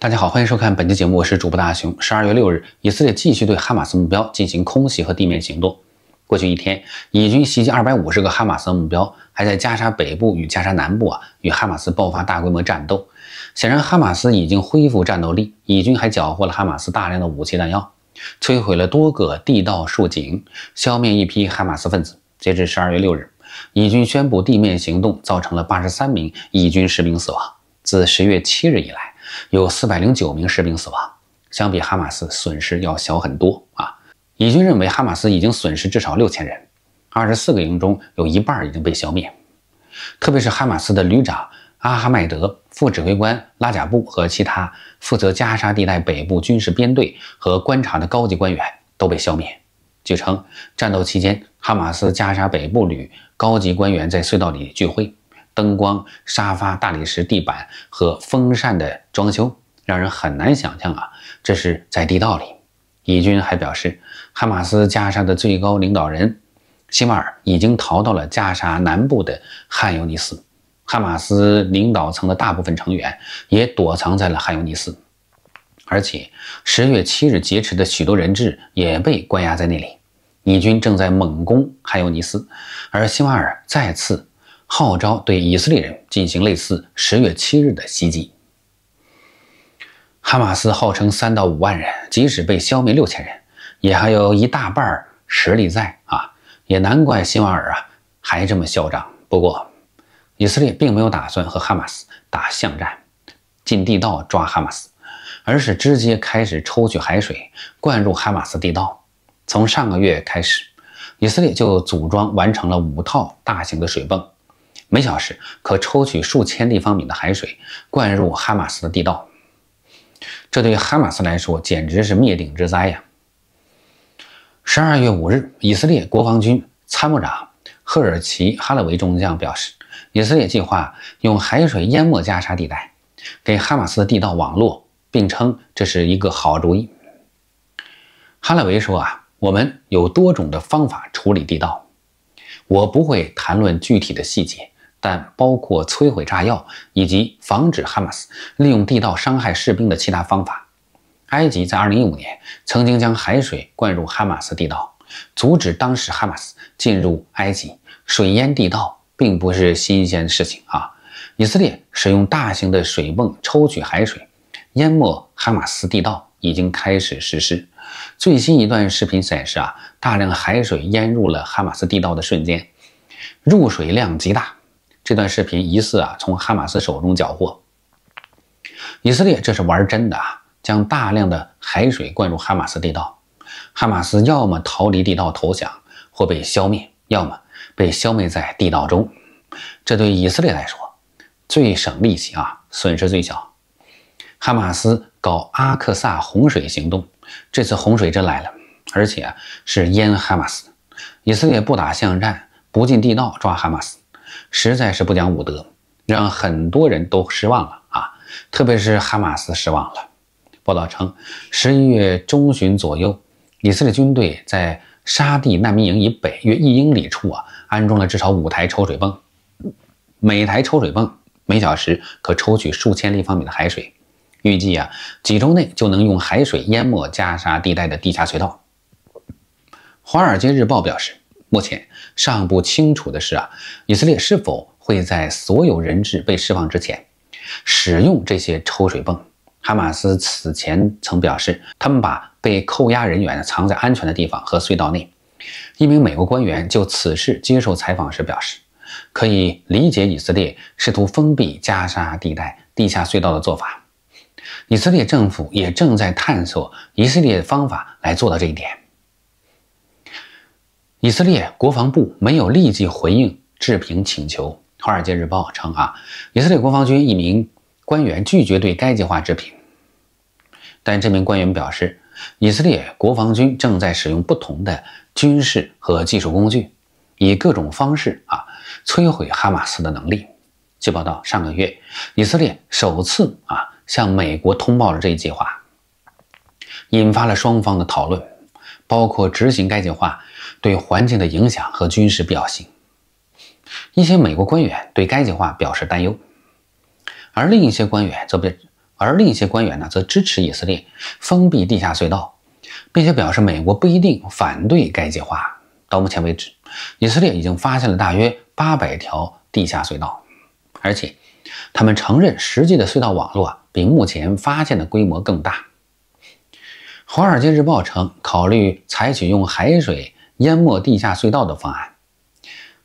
大家好，欢迎收看本期节目，我是主播大熊。十二月六日，以色列继续对哈马斯目标进行空袭和地面行动。过去一天，以军袭击二百五十个哈马斯目标，还在加沙北部与加沙南部啊与哈马斯爆发大规模战斗。显然，哈马斯已经恢复战斗力，以军还缴获了哈马斯大量的武器弹药，摧毁了多个地道、竖井，消灭一批哈马斯分子。截至十二月六日，以军宣布地面行动造成了八十三名以军士兵死亡。自十月七日以来。有四百零九名士兵死亡，相比哈马斯损失要小很多啊。以军认为哈马斯已经损失至少六千人，二十四个营中有一半已经被消灭。特别是哈马斯的旅长阿哈迈德、副指挥官拉贾布和其他负责加沙地带北部军事编队和观察的高级官员都被消灭。据称，战斗期间，哈马斯加沙北部旅高级官员在隧道里聚会。灯光、沙发、大理石地板和风扇的装修，让人很难想象啊，这是在地道里。以军还表示，哈马斯加沙的最高领导人希马尔已经逃到了加沙南部的汉尤尼斯，哈马斯领导层的大部分成员也躲藏在了汉尤尼斯，而且十月七日劫持的许多人质也被关押在那里。以军正在猛攻汉尤尼斯，而希马尔再次。号召对以色列人进行类似十月七日的袭击。哈马斯号称三到五万人，即使被消灭六千人，也还有一大半实力在啊！也难怪辛瓦尔啊还这么嚣张。不过，以色列并没有打算和哈马斯打巷战、进地道抓哈马斯，而是直接开始抽取海水灌入哈马斯地道。从上个月开始，以色列就组装完成了五套大型的水泵。每小时可抽取数千立方米的海水，灌入哈马斯的地道。这对哈马斯来说简直是灭顶之灾呀！十二月五日，以色列国防军参谋长赫尔奇·哈勒维中将表示，以色列计划用海水淹没加沙地带，给哈马斯的地道网络，并称这是一个好主意。哈勒维说啊，我们有多种的方法处理地道，我不会谈论具体的细节。但包括摧毁炸药以及防止哈马斯利用地道伤害士兵的其他方法。埃及在2015年曾经将海水灌入哈马斯地道，阻止当时哈马斯进入埃及。水淹地道并不是新鲜事情啊！以色列使用大型的水泵抽取海水，淹没哈马斯地道已经开始实施。最新一段视频显示啊，大量海水淹入了哈马斯地道的瞬间，入水量极大。这段视频疑似啊从哈马斯手中缴获。以色列这是玩真的啊！将大量的海水灌入哈马斯地道，哈马斯要么逃离地道投降或被消灭，要么被消灭在地道中。这对以色列来说最省力气啊，损失最小。哈马斯搞阿克萨洪水行动，这次洪水真来了，而且是淹哈马斯。以色列不打巷战，不进地道抓哈马斯。实在是不讲武德，让很多人都失望了啊！特别是哈马斯失望了。报道称，十一月中旬左右，以色列军队在沙地难民营以北约一英里处啊，安装了至少五台抽水泵，每台抽水泵每小时可抽取数千立方米的海水，预计啊，几周内就能用海水淹没加沙地带的地下隧道。《华尔街日报》表示。目前尚不清楚的是啊，以色列是否会在所有人质被释放之前使用这些抽水泵？哈马斯此前曾表示，他们把被扣押人员藏在安全的地方和隧道内。一名美国官员就此事接受采访时表示，可以理解以色列试图封闭加沙地带地下隧道的做法。以色列政府也正在探索以色列方法来做到这一点。以色列国防部没有立即回应置评请求。《华尔街日报》称，啊，以色列国防军一名官员拒绝对该计划置评。但这名官员表示，以色列国防军正在使用不同的军事和技术工具，以各种方式啊摧毁哈马斯的能力。据报道，上个月，以色列首次啊向美国通报了这一计划，引发了双方的讨论，包括执行该计划。对环境的影响和军事必要性，一些美国官员对该计划表示担忧，而另一些官员则被而另一些官员呢则支持以色列封闭地下隧道，并且表示美国不一定反对该计划。到目前为止，以色列已经发现了大约八百条地下隧道，而且他们承认实际的隧道网络比目前发现的规模更大。《华尔街日报》称，考虑采取用海水。淹没地下隧道的方案，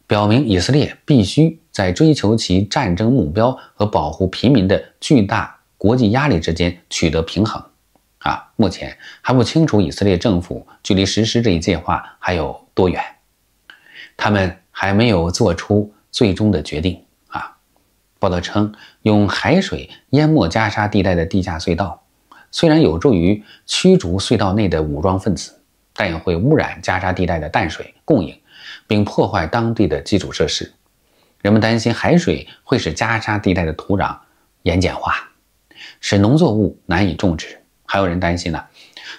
表明以色列必须在追求其战争目标和保护平民的巨大国际压力之间取得平衡。啊，目前还不清楚以色列政府距离实施这一计划还有多远，他们还没有做出最终的决定。啊，报道称，用海水淹没加沙地带的地下隧道，虽然有助于驱逐隧道内的武装分子。但也会污染加沙地带的淡水供应，并破坏当地的基础设施。人们担心海水会使加沙地带的土壤盐碱化，使农作物难以种植。还有人担心呢，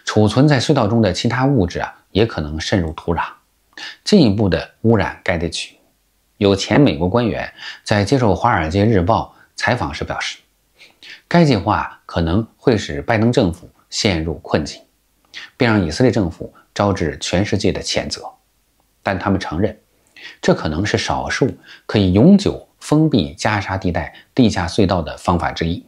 储存在隧道中的其他物质啊，也可能渗入土壤，进一步的污染该地区。有前美国官员在接受《华尔街日报》采访时表示，该计划可能会使拜登政府陷入困境，并让以色列政府。招致全世界的谴责，但他们承认，这可能是少数可以永久封闭加沙地带地下隧道的方法之一。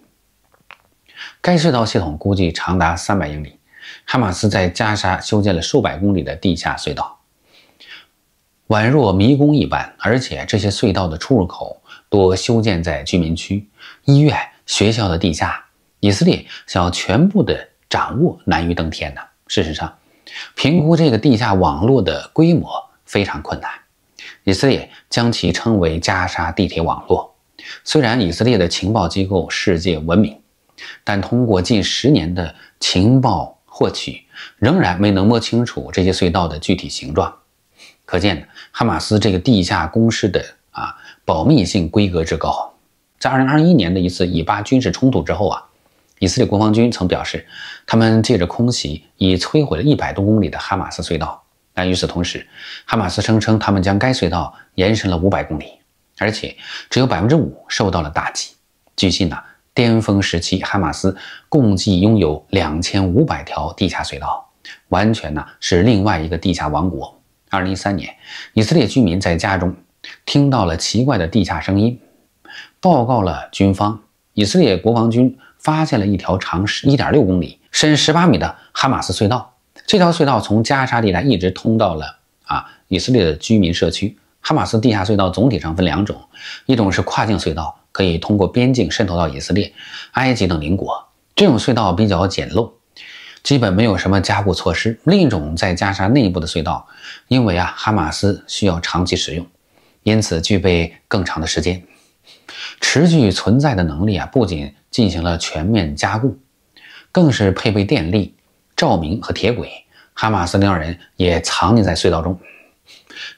该隧道系统估计长达三百英里，哈马斯在加沙修建了数百公里的地下隧道，宛若迷宫一般，而且这些隧道的出入口多修建在居民区、医院、学校的地下。以色列想要全部的掌握，难于登天呐。事实上。评估这个地下网络的规模非常困难。以色列将其称为加沙地铁网络。虽然以色列的情报机构世界闻名，但通过近十年的情报获取，仍然没能摸清楚这些隧道的具体形状。可见，哈马斯这个地下工事的啊保密性规格之高。在2021年的一次以巴军事冲突之后啊。以色列国防军曾表示，他们借着空袭已摧毁了一百多公里的哈马斯隧道。但与此同时，哈马斯声称他们将该隧道延伸了五百公里，而且只有百分之五受到了打击。据悉呢，巅峰时期哈马斯共计拥有两千五百条地下隧道，完全呢是另外一个地下王国。二零一三年，以色列居民在家中听到了奇怪的地下声音，报告了军方。以色列国防军。发现了一条长十一点六公里、深十八米的哈马斯隧道。这条隧道从加沙地带一直通到了啊，以色列的居民社区。哈马斯地下隧道总体上分两种：一种是跨境隧道，可以通过边境渗透到以色列、埃及等邻国，这种隧道比较简陋，基本没有什么加固措施；另一种在加沙内部的隧道，因为啊，哈马斯需要长期使用，因此具备更长的时间。持续存在的能力啊，不仅进行了全面加固，更是配备电力、照明和铁轨。哈马斯领导人也藏匿在隧道中，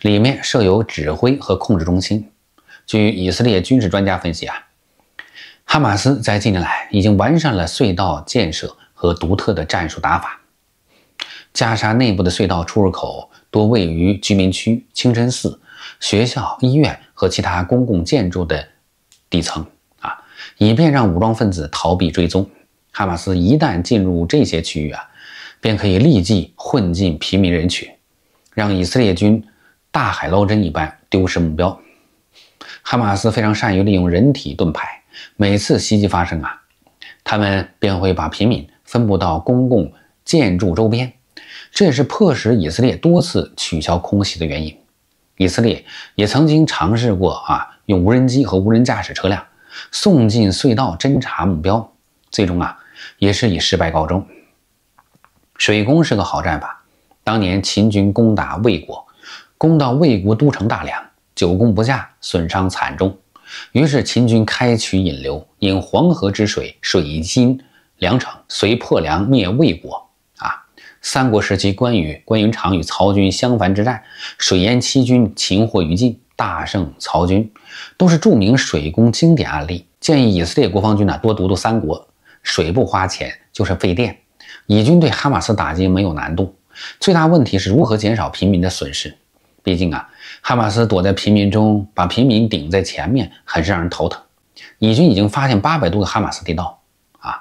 里面设有指挥和控制中心。据以色列军事专家分析啊，哈马斯在近年来已经完善了隧道建设和独特的战术打法。加沙内部的隧道出入口多位于居民区、清真寺、学校、医院和其他公共建筑的。底层啊，以便让武装分子逃避追踪。哈马斯一旦进入这些区域啊，便可以立即混进平民人群，让以色列军大海捞针一般丢失目标。哈马斯非常善于利用人体盾牌，每次袭击发生啊，他们便会把平民分布到公共建筑周边，这也是迫使以色列多次取消空袭的原因。以色列也曾经尝试过啊，用无人机和无人驾驶车辆送进隧道侦查目标，最终啊也是以失败告终。水攻是个好战法，当年秦军攻打魏国，攻到魏国都城大梁，久攻不下，损伤惨重，于是秦军开渠引流，引黄河之水水淹梁城，遂破梁灭魏国。三国时期，关羽、关云长与曹军相樊之战，水淹七军，擒获于禁，大胜曹军，都是著名水攻经典案例。建议以色列国防军呢多读读《三国》，水不花钱，就是费电。以军对哈马斯打击没有难度，最大问题是如何减少平民的损失。毕竟啊，哈马斯躲在平民中，把平民顶在前面，很是让人头疼。以军已经发现八百多个哈马斯地道，啊，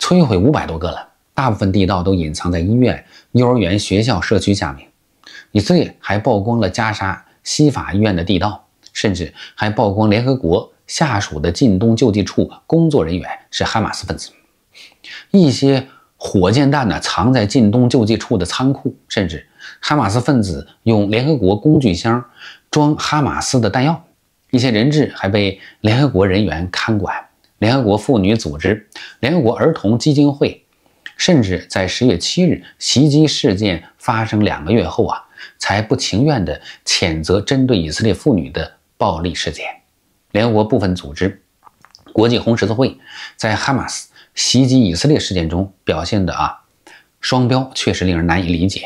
摧毁五百多个了。大部分地道都隐藏在医院、幼儿园、学校、社区下面。以色列还曝光了加沙西法医院的地道，甚至还曝光联合国下属的近东救济处工作人员是哈马斯分子。一些火箭弹呢藏在近东救济处的仓库，甚至哈马斯分子用联合国工具箱装哈马斯的弹药。一些人质还被联合国人员看管。联合国妇女组织、联合国儿童基金会。甚至在十月七日袭击事件发生两个月后啊，才不情愿的谴责针对以色列妇女的暴力事件。联合国部分组织，国际红十字会，在哈马斯袭击以色列事件中表现的啊，双标确实令人难以理解。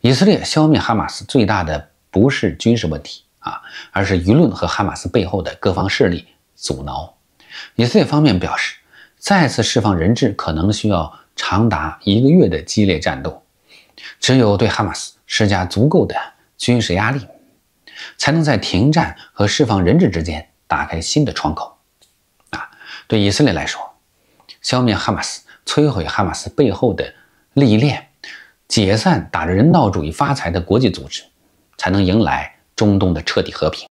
以色列消灭哈马斯最大的不是军事问题啊，而是舆论和哈马斯背后的各方势力阻挠。以色列方面表示。再次释放人质可能需要长达一个月的激烈战斗，只有对哈马斯施加足够的军事压力，才能在停战和释放人质之间打开新的窗口。啊，对以色列来说，消灭哈马斯、摧毁哈马斯背后的利益链、解散打着人道主义发财的国际组织，才能迎来中东的彻底和平。